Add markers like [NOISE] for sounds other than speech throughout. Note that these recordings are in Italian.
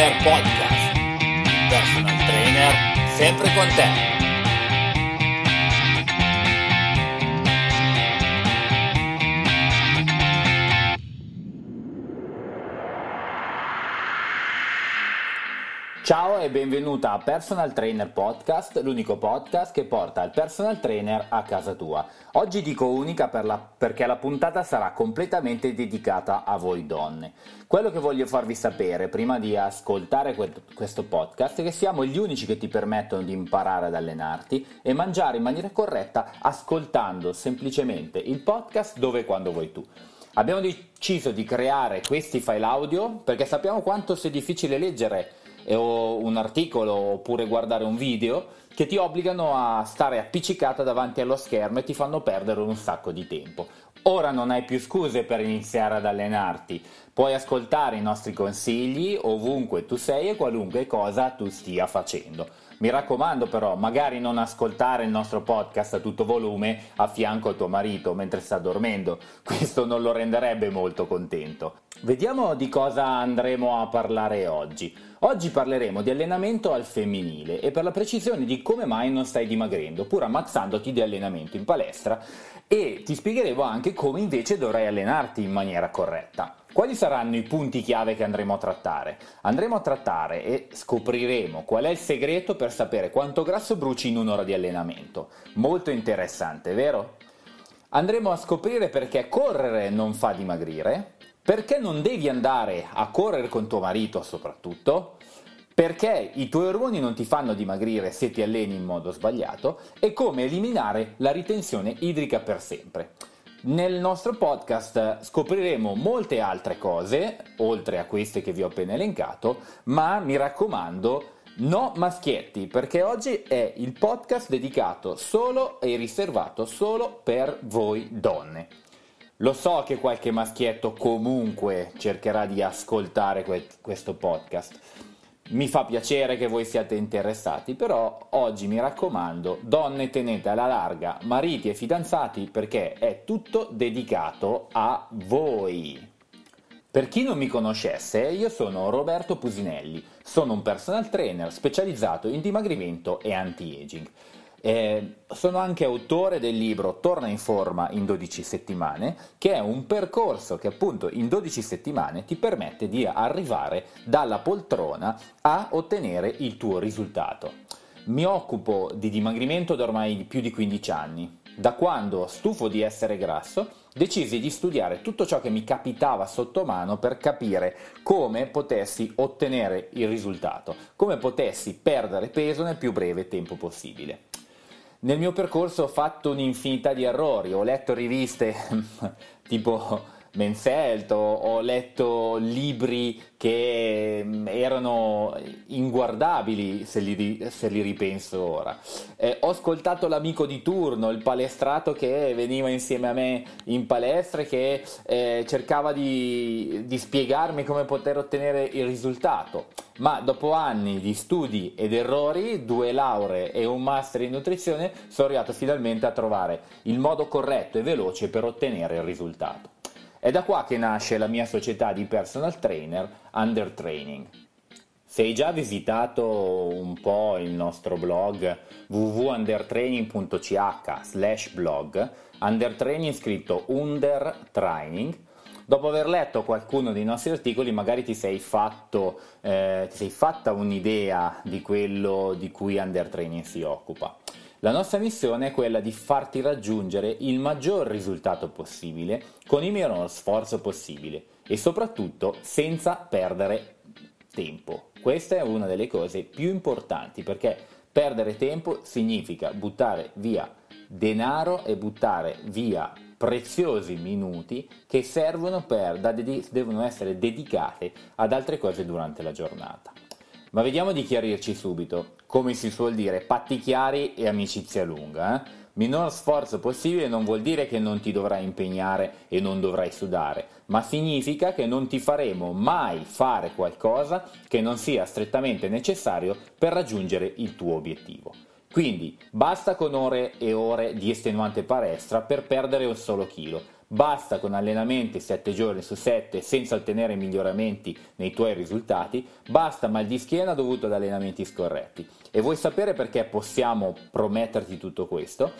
Trainer Podcast. Personal Trainer sempre con te. Ciao e benvenuta a Personal Trainer Podcast, l'unico podcast che porta il personal trainer a casa tua. Oggi dico unica per la, perché la puntata sarà completamente dedicata a voi donne. Quello che voglio farvi sapere prima di ascoltare questo podcast è che siamo gli unici che ti permettono di imparare ad allenarti e mangiare in maniera corretta ascoltando semplicemente il podcast dove e quando vuoi tu. Abbiamo deciso di creare questi file audio perché sappiamo quanto sia difficile leggere o un articolo oppure guardare un video che ti obbligano a stare appiccicata davanti allo schermo e ti fanno perdere un sacco di tempo. Ora non hai più scuse per iniziare ad allenarti, puoi ascoltare i nostri consigli ovunque tu sei e qualunque cosa tu stia facendo. Mi raccomando però, magari non ascoltare il nostro podcast a tutto volume a fianco a tuo marito mentre sta dormendo, [LAUGHS] questo non lo renderebbe molto contento. Vediamo di cosa andremo a parlare oggi. Oggi parleremo di allenamento al femminile e per la precisione di come mai non stai dimagrendo, pur ammazzandoti di allenamento in palestra e ti spiegheremo anche come invece dovrai allenarti in maniera corretta. Quali saranno i punti chiave che andremo a trattare? Andremo a trattare e scopriremo qual è il segreto per sapere quanto grasso bruci in un'ora di allenamento. Molto interessante, vero? Andremo a scoprire perché correre non fa dimagrire, perché non devi andare a correre con tuo marito soprattutto, perché i tuoi ormoni non ti fanno dimagrire se ti alleni in modo sbagliato e come eliminare la ritenzione idrica per sempre. Nel nostro podcast scopriremo molte altre cose, oltre a queste che vi ho appena elencato, ma mi raccomando, no maschietti, perché oggi è il podcast dedicato solo e riservato solo per voi donne. Lo so che qualche maschietto comunque cercherà di ascoltare que- questo podcast, mi fa piacere che voi siate interessati, però oggi mi raccomando, donne tenete alla larga, mariti e fidanzati, perché è tutto dedicato a voi. Per chi non mi conoscesse, io sono Roberto Pusinelli, sono un personal trainer specializzato in dimagrimento e anti-aging eh, sono anche autore del libro Torna in forma in 12 settimane, che è un percorso che appunto in 12 settimane ti permette di arrivare dalla poltrona a ottenere il tuo risultato. Mi occupo di dimagrimento da ormai più di 15 anni. Da quando, stufo di essere grasso, decisi di studiare tutto ciò che mi capitava sotto mano per capire come potessi ottenere il risultato, come potessi perdere peso nel più breve tempo possibile. Nel mio percorso ho fatto un'infinità di errori, ho letto riviste [LAUGHS] tipo Menfeld, ho, ho letto libri che mm, erano inguardabili se li, se li ripenso ora. Eh, ho ascoltato l'amico di turno, il palestrato che veniva insieme a me in palestra e che eh, cercava di, di spiegarmi come poter ottenere il risultato. Ma dopo anni di studi ed errori, due lauree e un master in nutrizione, sono arrivato finalmente a trovare il modo corretto e veloce per ottenere il risultato. È da qua che nasce la mia società di personal trainer Under Training. Se hai già visitato un po' il nostro blog www.undertraining.ch slash blog, undertraining scritto undertraining, dopo aver letto qualcuno dei nostri articoli magari ti sei, fatto, eh, ti sei fatta un'idea di quello di cui Undertraining si occupa. La nostra missione è quella di farti raggiungere il maggior risultato possibile con il minor sforzo possibile e soprattutto senza perdere tempo. Questa è una delle cose più importanti perché perdere tempo significa buttare via denaro e buttare via preziosi minuti che servono per, da, devono essere dedicati ad altre cose durante la giornata. Ma vediamo di chiarirci subito, come si suol dire, patti chiari e amicizia lunga. Eh? Minor sforzo possibile non vuol dire che non ti dovrai impegnare e non dovrai sudare, ma significa che non ti faremo mai fare qualcosa che non sia strettamente necessario per raggiungere il tuo obiettivo. Quindi basta con ore e ore di estenuante palestra per perdere un solo chilo, Basta con allenamenti 7 giorni su 7 senza ottenere miglioramenti nei tuoi risultati, basta mal di schiena dovuto ad allenamenti scorretti. E vuoi sapere perché possiamo prometterti tutto questo?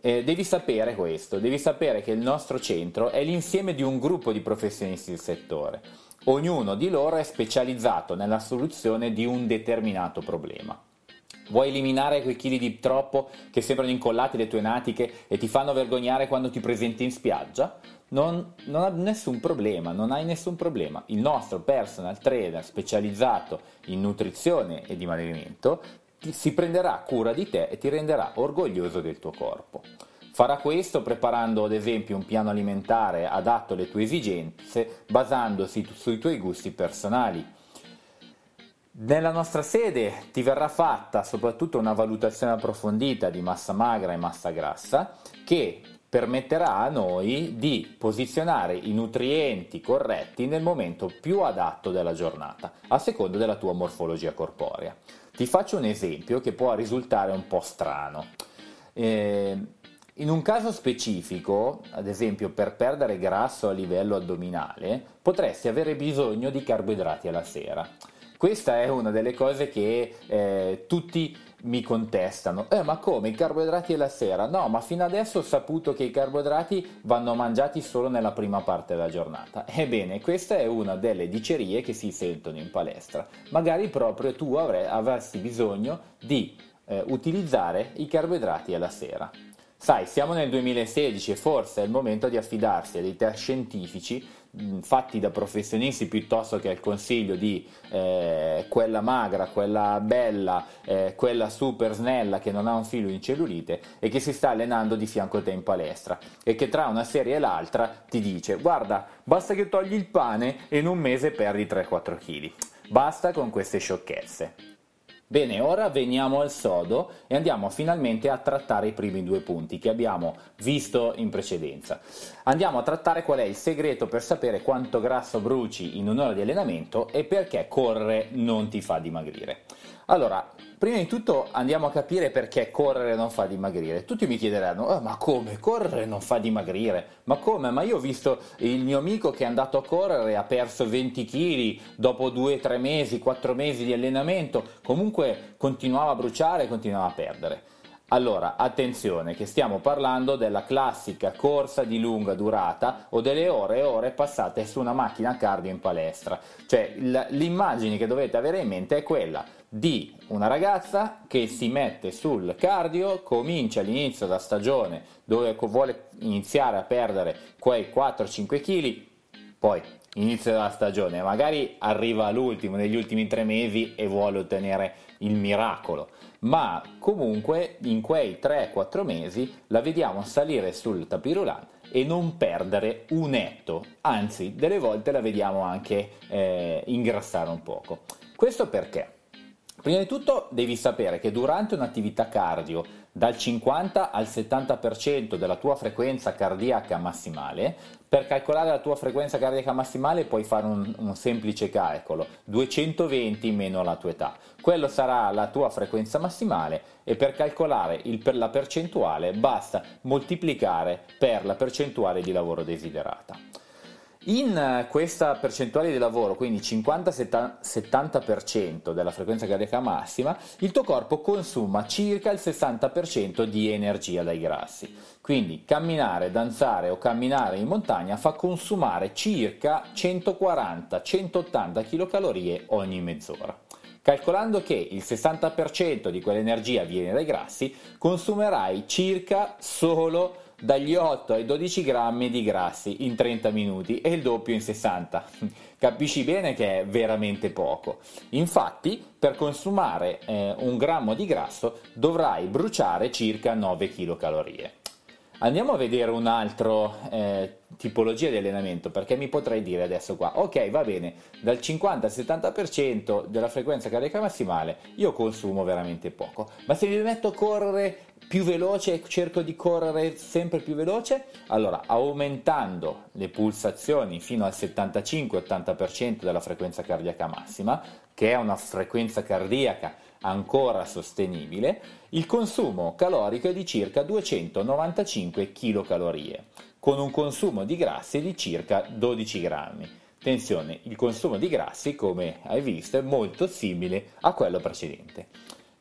Eh, devi sapere questo, devi sapere che il nostro centro è l'insieme di un gruppo di professionisti del settore. Ognuno di loro è specializzato nella soluzione di un determinato problema. Vuoi eliminare quei chili di troppo che sembrano incollati le tue natiche e ti fanno vergognare quando ti presenti in spiaggia? Non, non ha nessun problema, non hai nessun problema. Il nostro personal trainer specializzato in nutrizione e dimagrimento ti, si prenderà cura di te e ti renderà orgoglioso del tuo corpo. Farà questo preparando ad esempio un piano alimentare adatto alle tue esigenze basandosi sui tuoi gusti personali nella nostra sede ti verrà fatta soprattutto una valutazione approfondita di massa magra e massa grassa che permetterà a noi di posizionare i nutrienti corretti nel momento più adatto della giornata, a seconda della tua morfologia corporea. Ti faccio un esempio che può risultare un po' strano. Eh, in un caso specifico, ad esempio per perdere grasso a livello addominale, potresti avere bisogno di carboidrati alla sera. Questa è una delle cose che eh, tutti mi contestano. Eh, ma come? I carboidrati e la sera? No, ma fino adesso ho saputo che i carboidrati vanno mangiati solo nella prima parte della giornata. Ebbene, questa è una delle dicerie che si sentono in palestra. Magari proprio tu avresti bisogno di eh, utilizzare i carboidrati alla sera. Sai, siamo nel 2016 e forse è il momento di affidarsi a dei test scientifici fatti da professionisti piuttosto che al consiglio di eh, quella magra, quella bella, eh, quella super snella che non ha un filo in cellulite e che si sta allenando di fianco a te in palestra e che tra una serie e l'altra ti dice guarda, basta che togli il pane e in un mese perdi 3-4 kg. Basta con queste sciocchezze. Bene, ora veniamo al sodo e andiamo finalmente a trattare i primi due punti che abbiamo visto in precedenza. Andiamo a trattare qual è il segreto per sapere quanto grasso bruci in un'ora di allenamento e perché correre non ti fa dimagrire. Allora, Prima di tutto andiamo a capire perché correre non fa dimagrire. Tutti mi chiederanno, oh, ma come? Correre non fa dimagrire? Ma come? Ma io ho visto il mio amico che è andato a correre, e ha perso 20 kg dopo 2-3 mesi, 4 mesi di allenamento, comunque continuava a bruciare e continuava a perdere. Allora, attenzione che stiamo parlando della classica corsa di lunga durata o delle ore e ore passate su una macchina cardio in palestra. Cioè l'immagine che dovete avere in mente è quella di una ragazza che si mette sul cardio, comincia all'inizio della stagione dove vuole iniziare a perdere quei 4-5 kg, poi inizio della stagione, magari arriva all'ultimo, negli ultimi tre mesi e vuole ottenere il miracolo, ma comunque in quei 3-4 mesi la vediamo salire sul tapirulan e non perdere un netto, anzi delle volte la vediamo anche eh, ingrassare un poco. Questo perché? Prima di tutto devi sapere che durante un'attività cardio dal 50 al 70% della tua frequenza cardiaca massimale, per calcolare la tua frequenza cardiaca massimale puoi fare un, un semplice calcolo, 220 meno la tua età. Quello sarà la tua frequenza massimale e per calcolare il, per la percentuale basta moltiplicare per la percentuale di lavoro desiderata. In eh, questa percentuale di lavoro, quindi 50-70% della frequenza cardiaca massima, il tuo corpo consuma circa il 60% di energia dai grassi. Quindi camminare, danzare o camminare in montagna fa consumare circa 140-180 kcal ogni mezz'ora. Calcolando che il 60% di quell'energia viene dai grassi, consumerai circa solo dagli 8 ai 12 grammi di grassi in 30 minuti e il doppio in 60. [LAUGHS] Capisci bene che è veramente poco. Infatti, per consumare eh, un grammo di grasso dovrai bruciare circa 9 kcal. Andiamo a vedere un'altra eh, tipologia di allenamento, perché mi potrei dire adesso qua, ok va bene, dal 50 al 70% della frequenza carica massimale io consumo veramente poco, ma se mi metto a correre più veloce cerco di correre sempre più veloce, allora aumentando le pulsazioni fino al 75-80% della frequenza cardiaca massima, che è una frequenza cardiaca ancora sostenibile, il consumo calorico è di circa 295 kcal, con un consumo di grassi di circa 12 grammi. Attenzione, il consumo di grassi, come hai visto, è molto simile a quello precedente.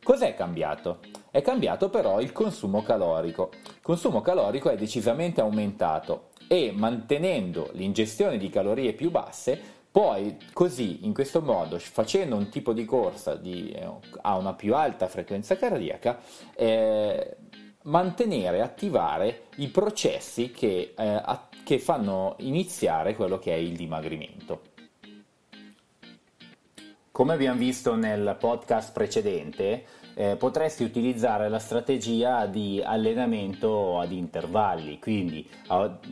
Cos'è cambiato? È cambiato però il consumo calorico. Il consumo calorico è decisamente aumentato e mantenendo l'ingestione di calorie più basse, poi così in questo modo facendo un tipo di corsa di, eh, a una più alta frequenza cardiaca, eh, mantenere, attivare i processi che, eh, a, che fanno iniziare quello che è il dimagrimento. Come abbiamo visto nel podcast precedente, eh, potresti utilizzare la strategia di allenamento ad intervalli, quindi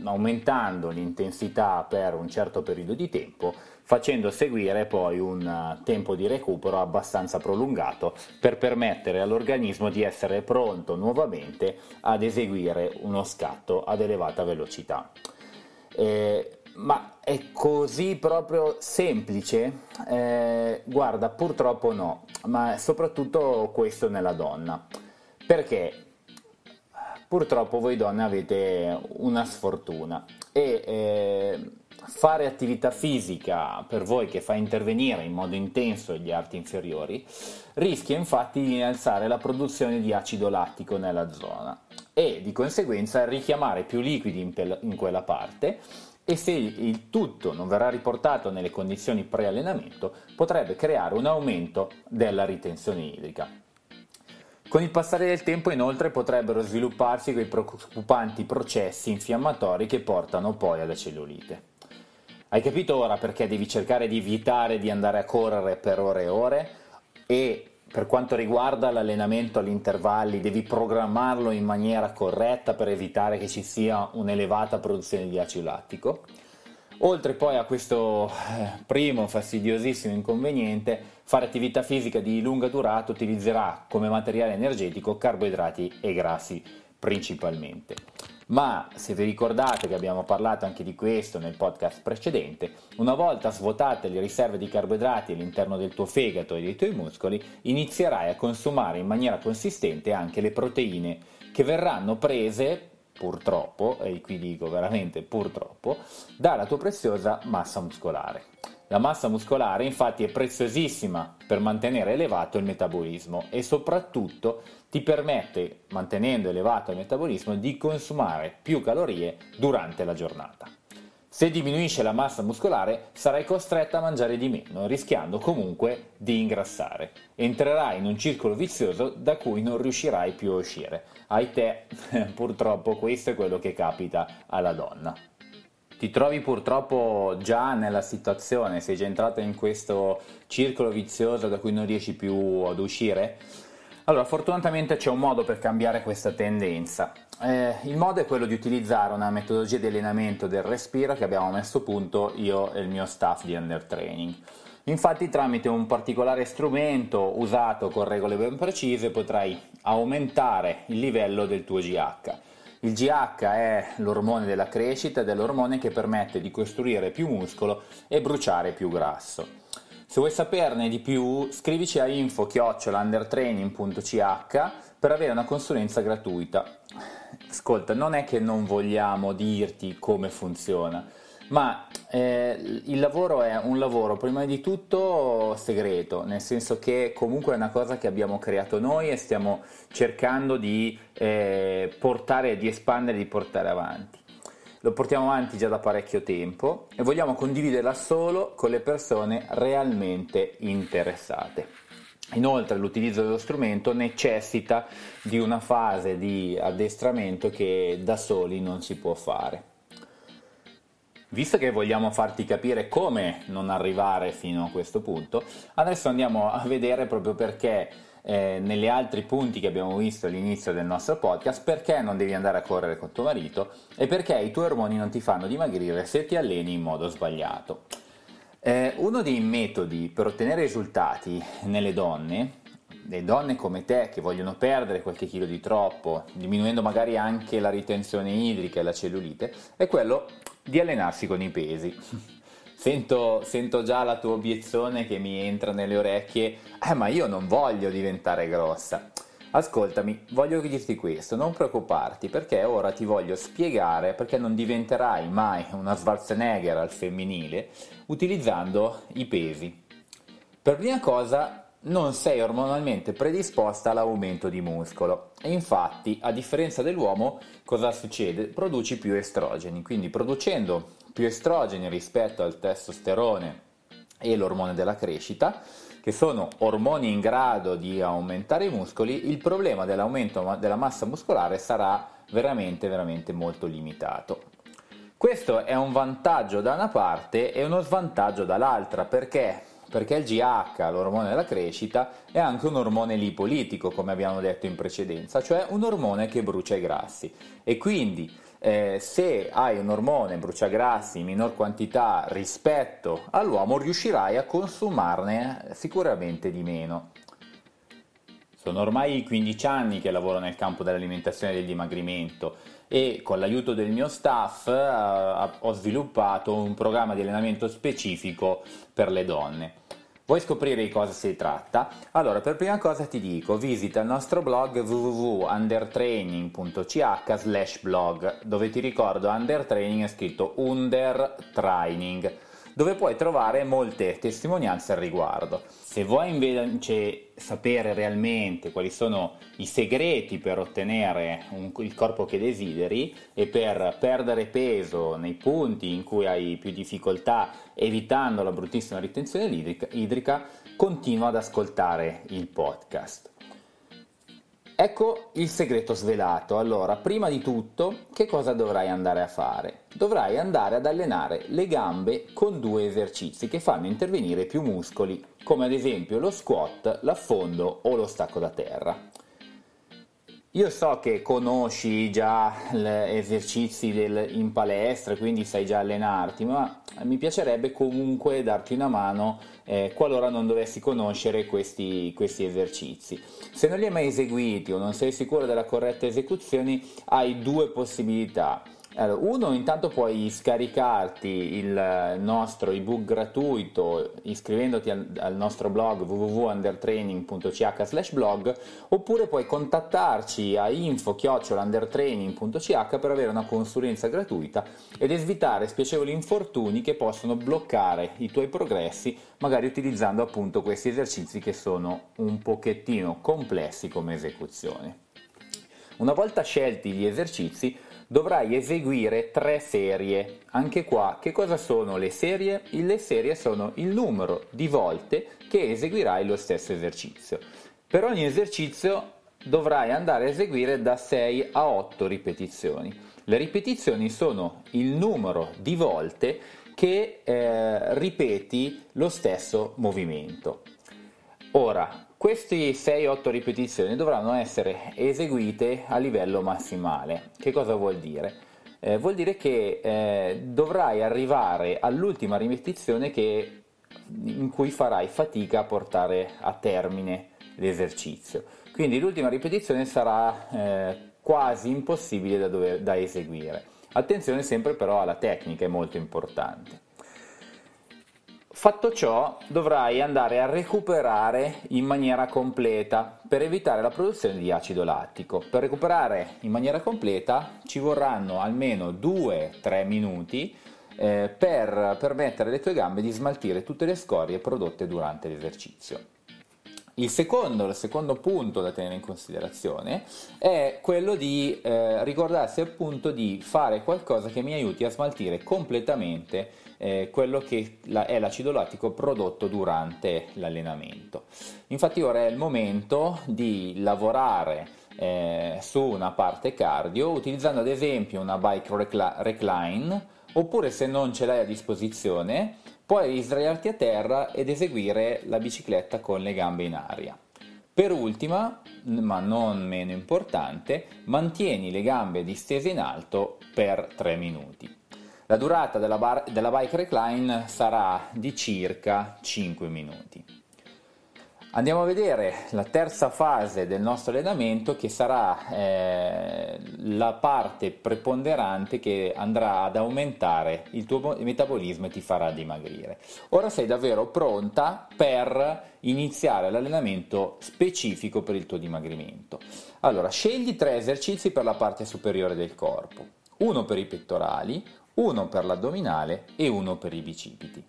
aumentando l'intensità per un certo periodo di tempo, facendo seguire poi un eh, tempo di recupero abbastanza prolungato per permettere all'organismo di essere pronto nuovamente ad eseguire uno scatto ad elevata velocità. Eh, ma è così proprio semplice? Eh, guarda, purtroppo no, ma soprattutto questo nella donna. Perché? Purtroppo voi donne avete una sfortuna e eh, fare attività fisica per voi che fa intervenire in modo intenso gli arti inferiori rischia infatti di innalzare la produzione di acido lattico nella zona e di conseguenza richiamare più liquidi in, in quella parte e se il tutto non verrà riportato nelle condizioni pre-allenamento potrebbe creare un aumento della ritenzione idrica. Con il passare del tempo inoltre potrebbero svilupparsi quei preoccupanti processi infiammatori che portano poi alla cellulite. Hai capito ora perché devi cercare di evitare di andare a correre per ore e ore e per quanto riguarda l'allenamento agli intervalli, devi programmarlo in maniera corretta per evitare che ci sia un'elevata produzione di acido lattico. Oltre poi a questo eh, primo fastidiosissimo inconveniente, fare attività fisica di lunga durata utilizzerà come materiale energetico carboidrati e grassi principalmente ma se vi ricordate che abbiamo parlato anche di questo nel podcast precedente, una volta svuotate le riserve di carboidrati all'interno del tuo fegato e dei tuoi muscoli, inizierai a consumare in maniera consistente anche le proteine che verranno prese purtroppo, e qui dico veramente purtroppo, dalla tua preziosa massa muscolare. La massa muscolare infatti è preziosissima per mantenere elevato il metabolismo e soprattutto ti permette, mantenendo elevato il metabolismo, di consumare più calorie durante la giornata. Se diminuisce la massa muscolare sarai costretta a mangiare di meno, rischiando comunque di ingrassare. Entrerai in un circolo vizioso da cui non riuscirai più a uscire. Ai te, [LAUGHS] purtroppo, questo è quello che capita alla donna ti trovi purtroppo già nella situazione, sei già entrata in questo circolo vizioso da cui non riesci più ad uscire. Allora, fortunatamente c'è un modo per cambiare questa tendenza. Eh, il modo è quello di utilizzare una metodologia di allenamento del respiro che abbiamo messo a punto io e il mio staff di Under Training. Infatti tramite un particolare strumento usato con regole ben precise potrai aumentare il livello del tuo GH il GH è l'ormone della crescita ed è l'ormone che permette di costruire più muscolo e bruciare più grasso. Se vuoi saperne di più, scrivici a info-undertraining.ch per avere una consulenza gratuita. Ascolta, non è che non vogliamo dirti come funziona, ma eh, il lavoro è un lavoro prima di tutto segreto, nel senso che comunque è una cosa che abbiamo creato noi e stiamo cercando di eh, portare, di espandere, di portare avanti. Lo portiamo avanti già da parecchio tempo e vogliamo condividerla solo con le persone realmente interessate. Inoltre l'utilizzo dello strumento necessita di una fase di addestramento che da soli non si può fare. Visto che vogliamo farti capire come non arrivare fino a questo punto, adesso andiamo a vedere proprio perché eh, negli altri punti che abbiamo visto all'inizio del nostro podcast, perché non devi andare a correre con tuo marito e perché i tuoi ormoni non ti fanno dimagrire se ti alleni in modo sbagliato. Eh, uno dei metodi per ottenere risultati nelle donne le donne come te che vogliono perdere qualche chilo di troppo, diminuendo magari anche la ritenzione idrica e la cellulite, è quello di allenarsi con i pesi. [LAUGHS] Sento, sento già la tua obiezione che mi entra nelle orecchie, eh ma io non voglio diventare grossa. Ascoltami, voglio dirti questo, non preoccuparti perché ora ti voglio spiegare perché non diventerai mai una Schwarzenegger al femminile utilizzando i pesi. Per prima cosa non sei ormonalmente predisposta all'aumento di muscolo. E infatti, a differenza dell'uomo, cosa succede? Produci più estrogeni, quindi producendo più estrogeni rispetto al testosterone e l'ormone della crescita, che sono ormoni in grado di aumentare i muscoli, il problema dell'aumento della massa muscolare sarà veramente, veramente molto limitato. Questo è un vantaggio da una parte e uno svantaggio dall'altra, perché perché il GH, l'ormone della crescita, è anche un ormone lipolitico, come abbiamo detto in precedenza, cioè un ormone che brucia i grassi. E quindi eh, se hai un ormone bruciagrassi in minor quantità rispetto all'uomo, riuscirai a consumarne sicuramente di meno. Sono ormai 15 anni che lavoro nel campo dell'alimentazione e del dimagrimento e con l'aiuto del mio staff eh, ho sviluppato un programma di allenamento specifico per le donne. Vuoi scoprire di cosa si tratta? Allora, per prima cosa ti dico, visita il nostro blog www.undertraining.ch slash blog, dove ti ricordo undertraining è scritto under training dove puoi trovare molte testimonianze al riguardo. Se vuoi invece sapere realmente quali sono i segreti per ottenere un, il corpo che desideri e per perdere peso nei punti in cui hai più difficoltà evitando la bruttissima ritenzione idrica, continua ad ascoltare il podcast. Ecco il segreto svelato. Allora, prima di tutto, che cosa dovrai andare a fare? Dovrai andare ad allenare le gambe con due esercizi che fanno intervenire più muscoli, come ad esempio lo squat, l'affondo o lo stacco da terra. Io so che conosci già gli esercizi del, in palestra, quindi sai già allenarti, ma mi piacerebbe comunque darti una mano eh, qualora non dovessi conoscere questi, questi, esercizi. Se non li hai mai eseguiti o non sei sicuro della corretta esecuzione, hai due possibilità. Allora, uno, intanto puoi scaricarti il nostro ebook gratuito iscrivendoti al, al nostro blog www.undertraining.ch blog oppure puoi contattarci a info-undertraining.ch per avere una consulenza gratuita ed evitare spiacevoli infortuni che possono bloccare i tuoi progressi magari utilizzando appunto questi esercizi che sono un pochettino complessi come esecuzione. Una volta scelti gli esercizi dovrai eseguire tre serie. Anche qua, che cosa sono le serie? Le serie sono il numero di volte che eseguirai lo stesso esercizio. Per ogni esercizio dovrai andare a eseguire da 6 a 8 ripetizioni. Le ripetizioni sono il numero di volte che eh, ripeti lo stesso movimento. Ora, queste 6-8 ripetizioni dovranno essere eseguite a livello massimale. Che cosa vuol dire? Eh, vuol dire che eh, dovrai arrivare all'ultima ripetizione che, in cui farai fatica a portare a termine l'esercizio. Quindi l'ultima ripetizione sarà eh, quasi impossibile da, dover, da eseguire. Attenzione sempre però alla tecnica, è molto importante. Fatto ciò, dovrai andare a recuperare in maniera completa per evitare la produzione di acido lattico. Per recuperare in maniera completa ci vorranno almeno 2-3 minuti eh, per permettere alle tue gambe di smaltire tutte le scorie prodotte durante l'esercizio. Il secondo, il secondo punto da tenere in considerazione è quello di eh, ricordarsi appunto di fare qualcosa che mi aiuti a smaltire completamente eh, quello che la, è l'acido lattico prodotto durante l'allenamento. Infatti ora è il momento di lavorare eh, su una parte cardio utilizzando ad esempio una bike recla- recline oppure se non ce l'hai a disposizione puoi sdraiarti a terra ed eseguire la bicicletta con le gambe in aria. Per ultima, ma non meno importante, mantieni le gambe distese in alto per 3 minuti. La durata della, bar, della bike recline sarà di circa 5 minuti. Andiamo a vedere la terza fase del nostro allenamento che sarà eh, la parte preponderante che andrà ad aumentare il tuo metabolismo e ti farà dimagrire. Ora sei davvero pronta per iniziare l'allenamento specifico per il tuo dimagrimento. Allora, scegli tre esercizi per la parte superiore del corpo. Uno per i pettorali, uno per l'addominale e uno per i bicipiti.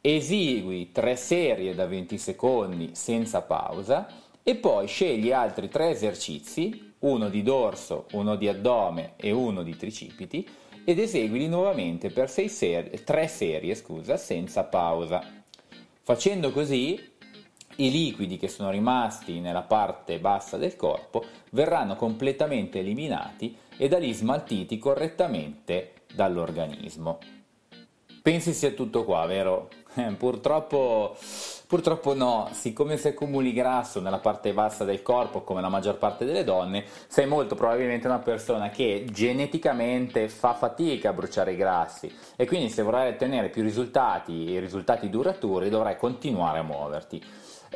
Esegui tre serie da 20 secondi senza pausa e poi scegli altri tre esercizi, uno di dorso, uno di addome e uno di tricipiti, ed eseguili nuovamente per serie, tre serie scusa, senza pausa. Facendo così i liquidi che sono rimasti nella parte bassa del corpo verranno completamente eliminati e da lì smaltiti correttamente dall'organismo. Pensi sia tutto qua, vero? [LAUGHS] Eh, purtroppo, purtroppo no, siccome se accumuli grasso nella parte bassa del corpo, come la maggior parte delle donne, sei molto probabilmente una persona che geneticamente fa fatica a bruciare i grassi e quindi se vorrai ottenere più risultati e risultati duraturi dovrai continuare a muoverti.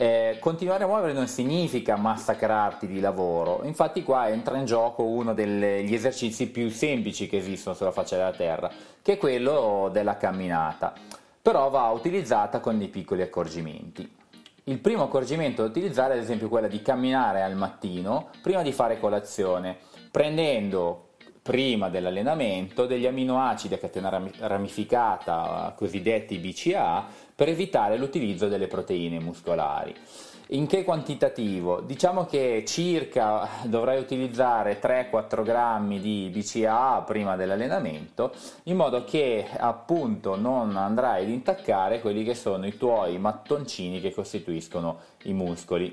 Eh, continuare a muovere non significa massacrarti di lavoro, infatti qua entra in gioco uno degli esercizi più semplici che esistono sulla faccia della Terra, che è quello della camminata, però va utilizzata con dei piccoli accorgimenti. Il primo accorgimento da utilizzare è ad esempio quello di camminare al mattino prima di fare colazione, prendendo prima dell'allenamento degli aminoacidi a catena ramificata, cosiddetti BCA, per evitare l'utilizzo delle proteine muscolari. In che quantitativo? Diciamo che circa dovrai utilizzare 3-4 grammi di BCAA prima dell'allenamento, in modo che appunto non andrai ad intaccare quelli che sono i tuoi mattoncini che costituiscono i muscoli.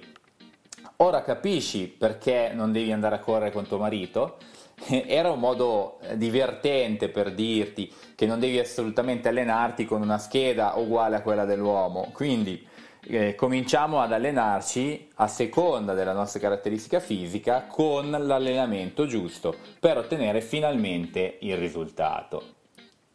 Ora capisci perché non devi andare a correre con tuo marito? [LAUGHS] era un modo eh, divertente per dirti che non devi assolutamente allenarti con una scheda uguale a quella dell'uomo. Quindi eh, cominciamo ad allenarci a seconda della nostra caratteristica fisica con l'allenamento giusto per ottenere finalmente il risultato.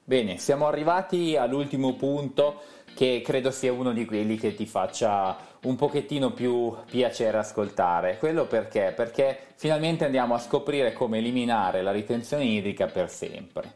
Bene, siamo arrivati all'ultimo punto che credo sia uno di quelli che ti faccia un pochettino più piacere ascoltare. Quello perché? Perché finalmente andiamo a scoprire come eliminare la ritenzione idrica per sempre.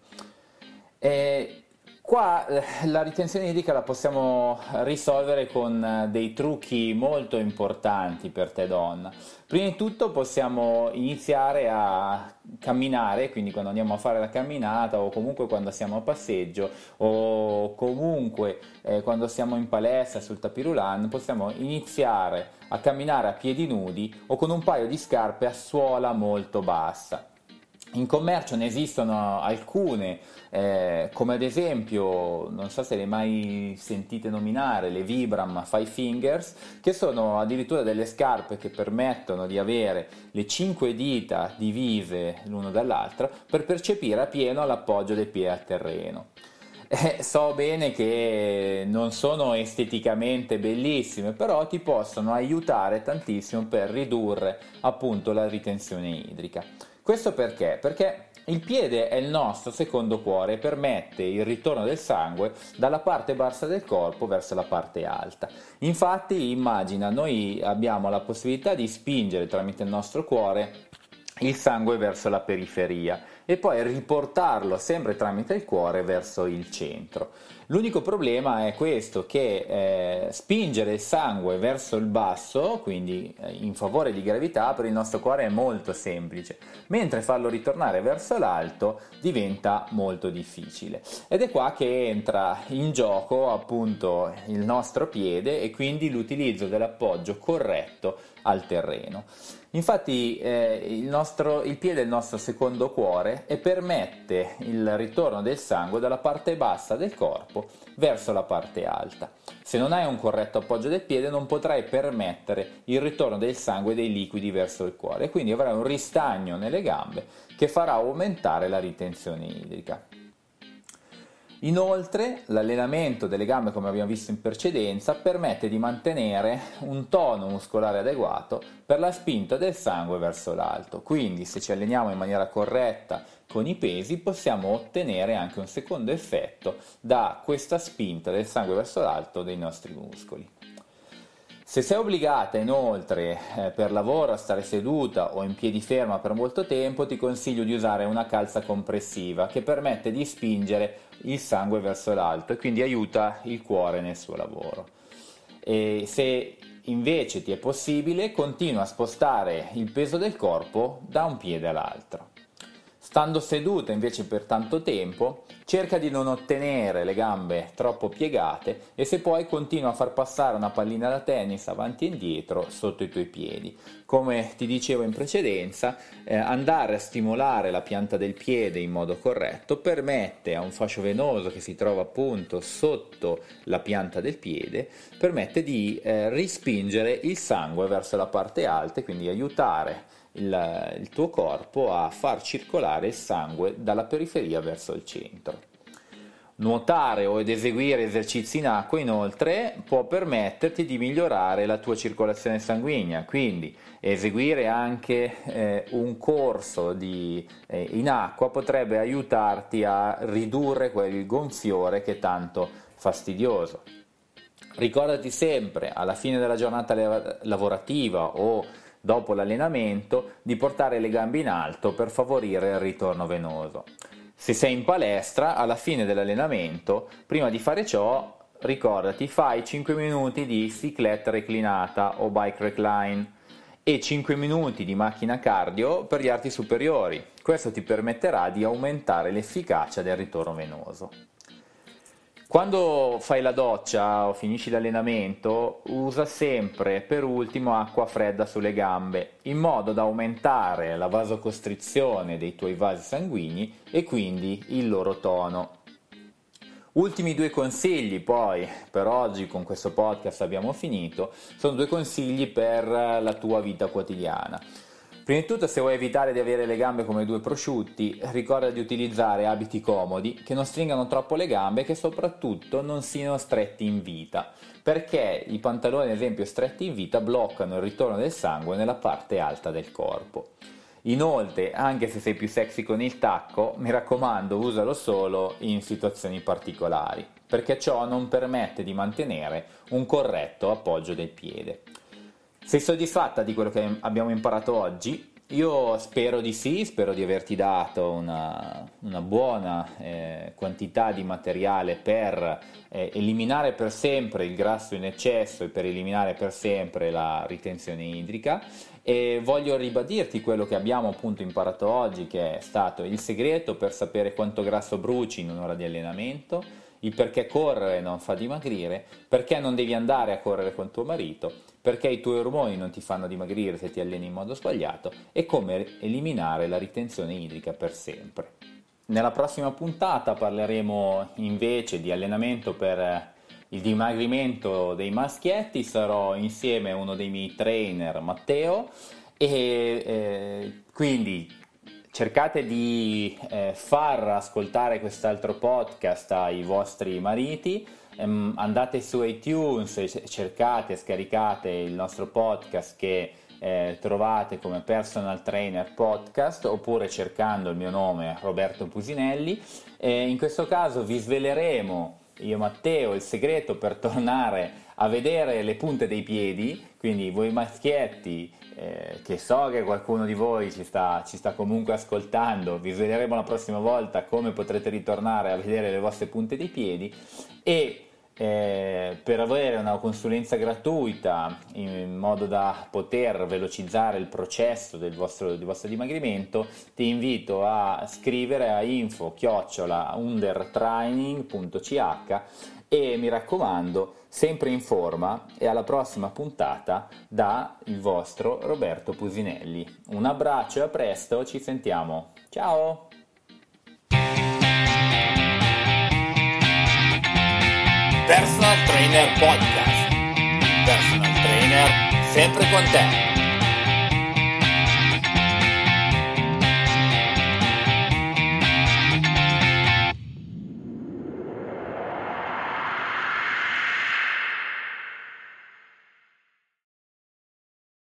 E Qua eh, la ritenzione idrica la possiamo risolvere con eh, dei trucchi molto importanti per te donna. Prima di tutto possiamo iniziare a camminare, quindi quando andiamo a fare la camminata o comunque quando siamo a passeggio o comunque eh, quando siamo in palestra sul tapirulan, possiamo iniziare a camminare a piedi nudi o con un paio di scarpe a suola molto bassa. In commercio ne esistono alcune, eh, come ad esempio, non so se le mai sentite nominare, le Vibram Five Fingers, che sono addirittura delle scarpe che permettono di avere le cinque dita divise l'una dall'altra per percepire a pieno l'appoggio dei piedi a terreno. Eh, so bene che non sono esteticamente bellissime, però ti possono aiutare tantissimo per ridurre appunto la ritenzione idrica. Questo perché? Perché il piede è il nostro secondo cuore e permette il ritorno del sangue dalla parte bassa del corpo verso la parte alta. Infatti, immagina, noi abbiamo la possibilità di spingere tramite il nostro cuore il sangue verso la periferia e poi riportarlo sempre tramite il cuore verso il centro. L'unico problema è questo, che eh, spingere il sangue verso il basso, quindi eh, in favore di gravità, per il nostro cuore è molto semplice, mentre farlo ritornare verso l'alto diventa molto difficile. Ed è qua che entra in gioco appunto il nostro piede e quindi l'utilizzo dell'appoggio corretto al terreno. Infatti eh, il, nostro, il piede è il nostro secondo cuore e permette il ritorno del sangue dalla parte bassa del corpo verso la parte alta. Se non hai un corretto appoggio del piede non potrai permettere il ritorno del sangue e dei liquidi verso il cuore e quindi avrai un ristagno nelle gambe che farà aumentare la ritenzione idrica. Inoltre l'allenamento delle gambe, come abbiamo visto in precedenza, permette di mantenere un tono muscolare adeguato per la spinta del sangue verso l'alto, quindi se ci alleniamo in maniera corretta con i pesi possiamo ottenere anche un secondo effetto da questa spinta del sangue verso l'alto dei nostri muscoli. Se sei obbligata inoltre eh, per lavoro a stare seduta o in piedi ferma per molto tempo, ti consiglio di usare una calza compressiva che permette di spingere il sangue verso l'alto e quindi aiuta il cuore nel suo lavoro. E se invece ti è possibile, continua a spostare il peso del corpo da un piede all'altro. Stando seduta invece per tanto tempo, cerca di non ottenere le gambe troppo piegate e se puoi continua a far passare una pallina da tennis avanti e indietro sotto i tuoi piedi. Come ti dicevo in precedenza, eh, andare a stimolare la pianta del piede in modo corretto permette a un fascio venoso che si trova appunto sotto la pianta del piede, permette di eh, rispingere il sangue verso la parte alta e quindi aiutare il, il tuo corpo a far circolare il sangue dalla periferia verso il centro. Nuotare o ed eseguire esercizi in acqua inoltre può permetterti di migliorare la tua circolazione sanguigna, quindi eseguire anche eh, un corso di, eh, in acqua potrebbe aiutarti a ridurre quel gonfiore che è tanto fastidioso. Ricordati sempre alla fine della giornata lavorativa o dopo l'allenamento di portare le gambe in alto per favorire il ritorno venoso. Se sei in palestra, alla fine dell'allenamento, prima di fare ciò, ricordati, fai 5 minuti di cyclette reclinata o bike recline e 5 minuti di macchina cardio per gli arti superiori. Questo ti permetterà di aumentare l'efficacia del ritorno venoso. Quando fai la doccia o finisci l'allenamento, usa sempre per ultimo acqua fredda sulle gambe, in modo da aumentare la vasocostrizione dei tuoi vasi sanguigni e quindi il loro tono. Ultimi due consigli poi per oggi con questo podcast abbiamo finito, sono due consigli per la tua vita quotidiana. Prima di tutto, se vuoi evitare di avere le gambe come due prosciutti, ricorda di utilizzare abiti comodi che non stringano troppo le gambe e che soprattutto non siano stretti in vita, perché i pantaloni, ad esempio, stretti in vita bloccano il ritorno del sangue nella parte alta del corpo. Inoltre, anche se sei più sexy con il tacco, mi raccomando, usalo solo in situazioni particolari, perché ciò non permette di mantenere un corretto appoggio del piede. Sei soddisfatta di quello che abbiamo imparato oggi? Io spero di sì, spero di averti dato una, una buona eh, quantità di materiale per eh, eliminare per sempre il grasso in eccesso e per eliminare per sempre la ritenzione idrica e voglio ribadirti quello che abbiamo appunto imparato oggi che è stato il segreto per sapere quanto grasso bruci in un'ora di allenamento il perché correre non fa dimagrire, perché non devi andare a correre con tuo marito, perché i tuoi ormoni non ti fanno dimagrire se ti alleni in modo sbagliato e come eliminare la ritenzione idrica per sempre. Nella prossima puntata parleremo invece di allenamento per eh, il dimagrimento dei maschietti, sarò insieme a uno dei miei trainer Matteo e eh, quindi cercate di eh, far ascoltare quest'altro podcast ai vostri mariti, ehm, andate su iTunes, e cercate, scaricate il nostro podcast che eh, trovate come Personal Trainer Podcast oppure cercando il mio nome Roberto Pusinelli. Eh, in questo caso vi sveleremo io e Matteo il segreto per tornare a vedere le punte dei piedi, quindi voi maschietti eh, che so che qualcuno di voi ci sta, ci sta comunque ascoltando, vi vedremo la prossima volta come potrete ritornare a vedere le vostre punte dei piedi e eh, per avere una consulenza gratuita in modo da poter velocizzare il processo del vostro, del vostro dimagrimento ti invito a scrivere a info chiocciola undertraining.ch e mi raccomando, sempre in forma e alla prossima puntata da il vostro Roberto Pusinelli. Un abbraccio e a presto, ci sentiamo. Ciao! Personal Trainer Podcast. Personal Trainer sempre con te.